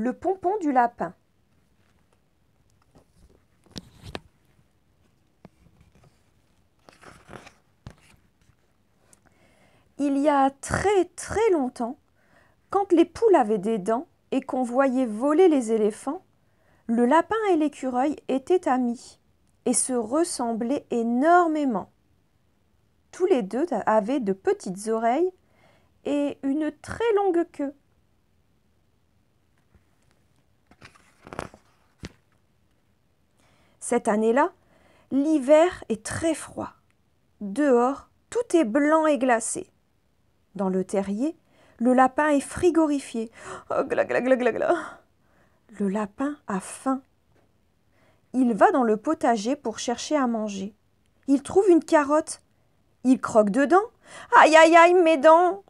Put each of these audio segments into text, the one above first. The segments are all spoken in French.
Le pompon du lapin. Il y a très très longtemps, quand les poules avaient des dents et qu'on voyait voler les éléphants, le lapin et l'écureuil étaient amis et se ressemblaient énormément. Tous les deux avaient de petites oreilles et une très longue queue. cette année-là, l'hiver est très froid. Dehors, tout est blanc et glacé. Dans le terrier, le lapin est frigorifié. Oh, le lapin a faim. Il va dans le potager pour chercher à manger. Il trouve une carotte. Il croque dedans. Aïe, aïe, aïe, mes dents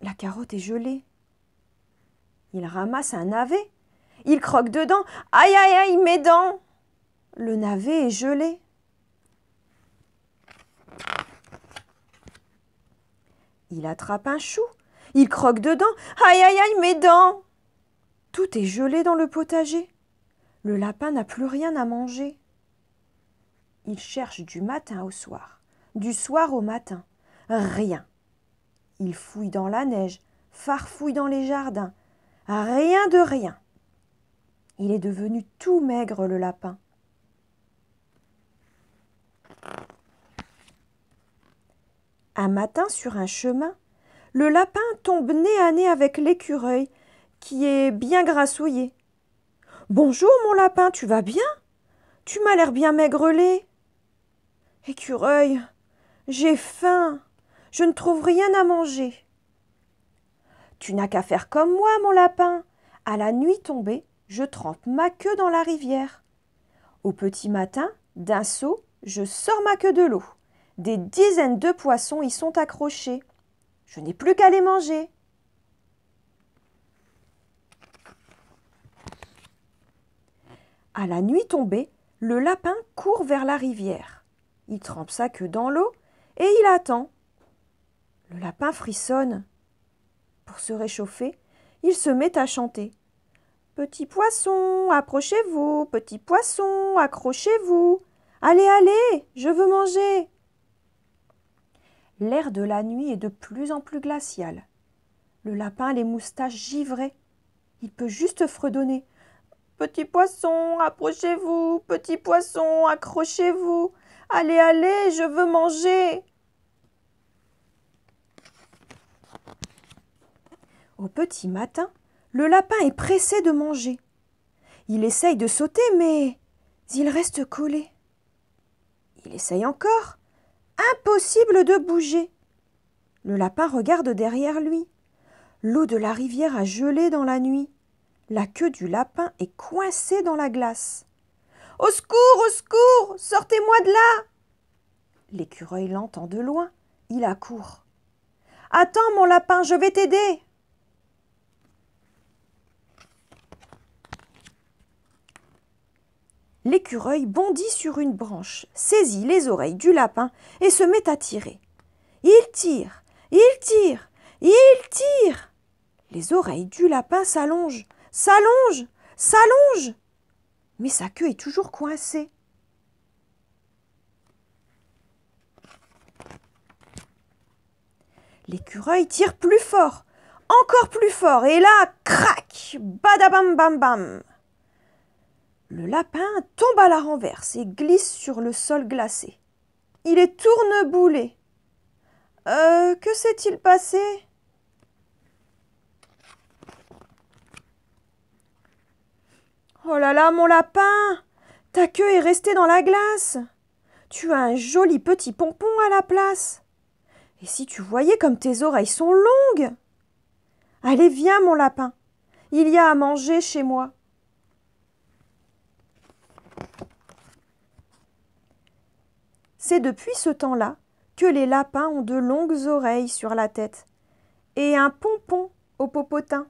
La carotte est gelée. Il ramasse un navet. Il croque dedans. Aïe, aïe, aïe, mes dents le navet est gelé. Il attrape un chou. Il croque dedans. Aïe, aïe, aïe, mes dents Tout est gelé dans le potager. Le lapin n'a plus rien à manger. Il cherche du matin au soir, du soir au matin. Rien. Il fouille dans la neige, farfouille dans les jardins. Rien de rien. Il est devenu tout maigre le lapin. Un matin, sur un chemin, le lapin tombe nez à nez avec l'écureuil, qui est bien grassouillé. Bonjour, mon lapin, tu vas bien? Tu m'as l'air bien maigrelé. Écureuil, j'ai faim, je ne trouve rien à manger. Tu n'as qu'à faire comme moi, mon lapin. À la nuit tombée, je trempe ma queue dans la rivière. Au petit matin, d'un saut, je sors ma queue de l'eau. Des dizaines de poissons y sont accrochés. Je n'ai plus qu'à les manger. À la nuit tombée, le lapin court vers la rivière. Il trempe sa queue dans l'eau et il attend. Le lapin frissonne. Pour se réchauffer, il se met à chanter. Petit poisson, approchez-vous, petit poisson, accrochez-vous. Allez, allez, je veux manger. L'air de la nuit est de plus en plus glacial. Le lapin a les moustaches givrées. Il peut juste fredonner. Petit poisson, approchez-vous, petit poisson, accrochez-vous. Allez, allez, je veux manger. Au petit matin, le lapin est pressé de manger. Il essaye de sauter, mais il reste collé. Il essaye encore, Impossible de bouger. Le lapin regarde derrière lui. L'eau de la rivière a gelé dans la nuit. La queue du lapin est coincée dans la glace. Au secours, au secours, sortez-moi de là L'écureuil l'entend de loin. Il accourt. Attends, mon lapin, je vais t'aider L'écureuil bondit sur une branche, saisit les oreilles du lapin et se met à tirer. Il tire, il tire, il tire. Les oreilles du lapin s'allongent, s'allongent, s'allongent. Mais sa queue est toujours coincée. L'écureuil tire plus fort, encore plus fort, et là, crac, badabam bam bam. Le lapin tombe à la renverse et glisse sur le sol glacé. Il est tourneboulé. Euh, que s'est-il passé Oh là là, mon lapin Ta queue est restée dans la glace Tu as un joli petit pompon à la place Et si tu voyais comme tes oreilles sont longues Allez, viens, mon lapin Il y a à manger chez moi. C'est depuis ce temps-là que les lapins ont de longues oreilles sur la tête et un pompon au popotin.